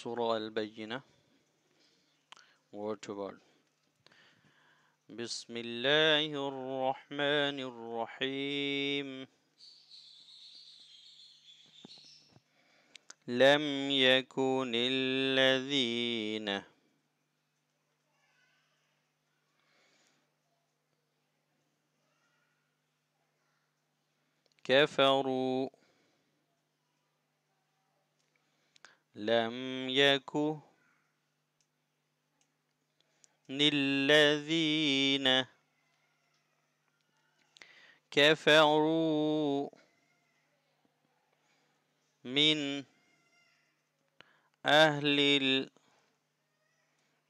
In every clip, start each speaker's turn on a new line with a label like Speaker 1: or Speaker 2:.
Speaker 1: سورة البينة word to word بسم الله الرحمن الرحيم لم يكن الذين كفروا لم يكن للذين كفروا من أهل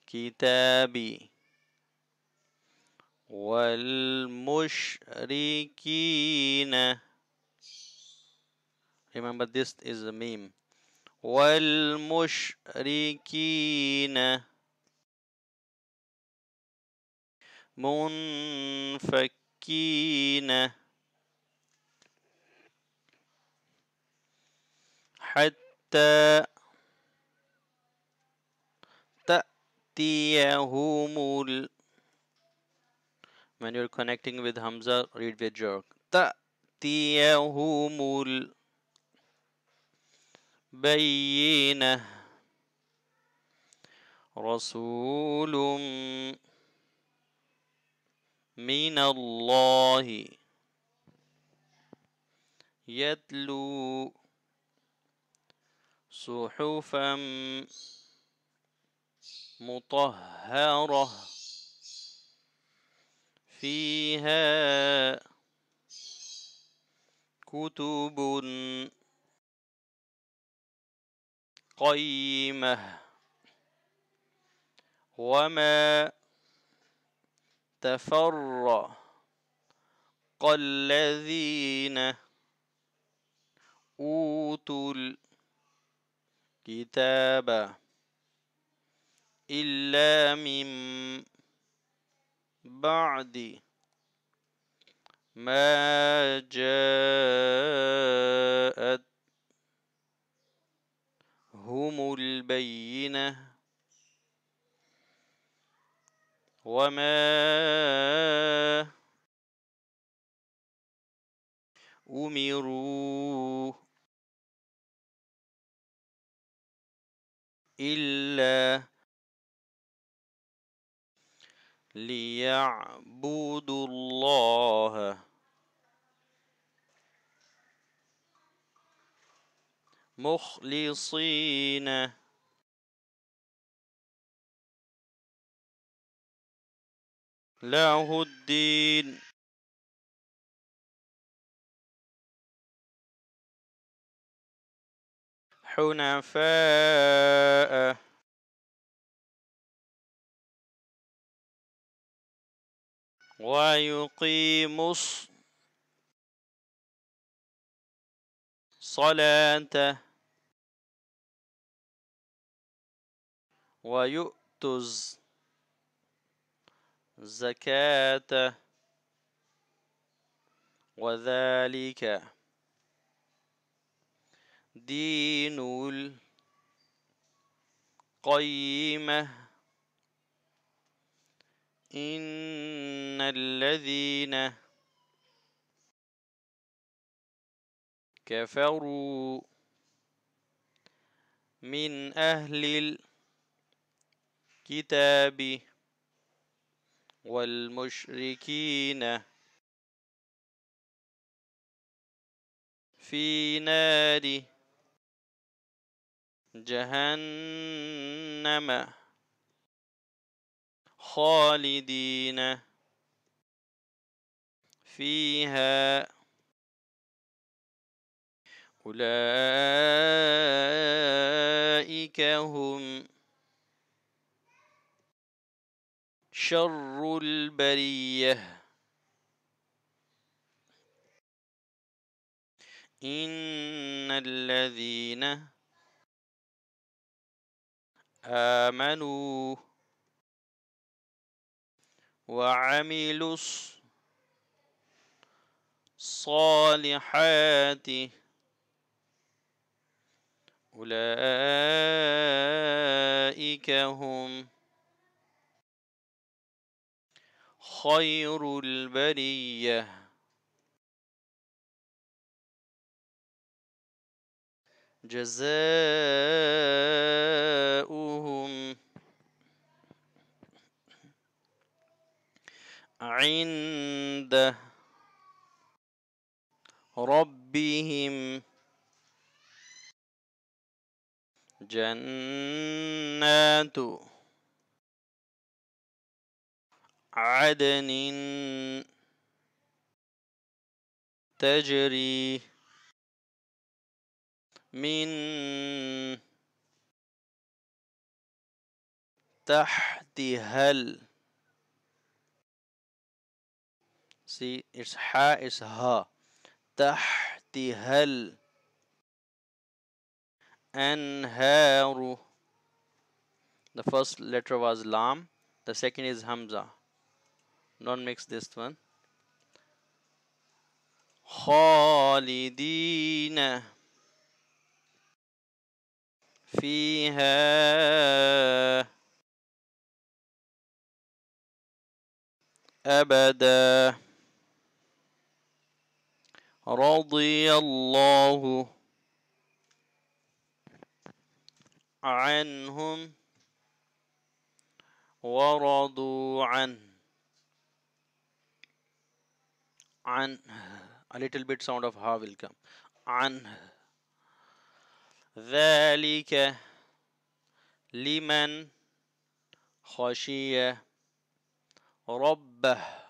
Speaker 1: الكتاب والمشركين Remember this is a meme والمشركين منفكين حتى تأتيهم ال when you're connecting with Hamza read with jerk تأتيهم ال بينه رسول من الله يتلو صحفا مطهره فيها كتب قيمة وما تفرق الذين أوتوا الكتاب إلا من بعد ما جاء بينه وما
Speaker 2: أمروا إلا
Speaker 1: ليعبدوا الله
Speaker 2: مخلصين له الدين حنفاء ويقيم الصلاة ويؤتز
Speaker 1: زكاة وذلك دين القيمة إن الذين كفروا من أهل الكتاب
Speaker 2: والمشركين في نار
Speaker 1: جهنم خالدين فيها أولئك
Speaker 2: هم شر البريه إن الذين آمنوا
Speaker 1: وعملوا الصالحات أولئك هم
Speaker 2: خير البريه جزاؤهم
Speaker 1: عند ربهم جنات
Speaker 2: عدن تجري من تحتها ال
Speaker 1: see it's ha is ha تحتها الأنهار the first letter was lam the second is hamza don't mix this one
Speaker 2: خالدين فيها أبدا رضي
Speaker 1: الله عنهم ورضوا عنه And a little bit sound of ha will come And the dhalika liman khashiya rabbah